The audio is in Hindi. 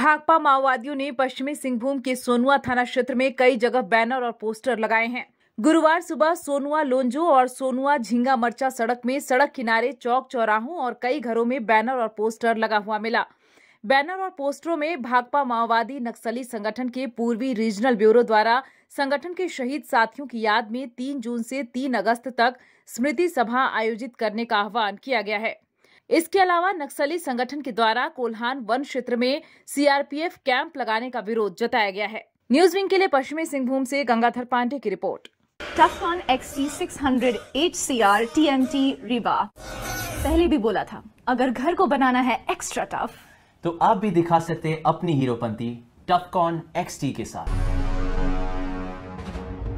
भाकपा माओवादियों ने पश्चिमी सिंहभूम के सोनुआ थाना क्षेत्र में कई जगह बैनर और पोस्टर लगाए हैं गुरुवार सुबह सोनुआ लोंजो और सोनुआ झिंगा मर्चा सड़क में सड़क किनारे चौक चौराहों और कई घरों में बैनर और पोस्टर लगा हुआ मिला बैनर और पोस्टरों में भाकपा माओवादी नक्सली संगठन के पूर्वी रीजनल ब्यूरो द्वारा संगठन के शहीद साथियों की याद में तीन जून से तीन अगस्त तक स्मृति सभा आयोजित करने का आह्वान किया गया है इसके अलावा नक्सली संगठन के द्वारा कोल्हान वन क्षेत्र में सीआरपीएफ कैंप लगाने का विरोध जताया गया है न्यूज विंग के लिए पश्चिमी सिंहभूम से गंगाधर पांडे की रिपोर्ट टफ X T six hundred H C R T M T रिबा पहले भी बोला था अगर घर को बनाना है एक्स्ट्रा टफ तो आप भी दिखा सकते हैं अपनी हीरोपंती टफकॉन एक्स टी के साथ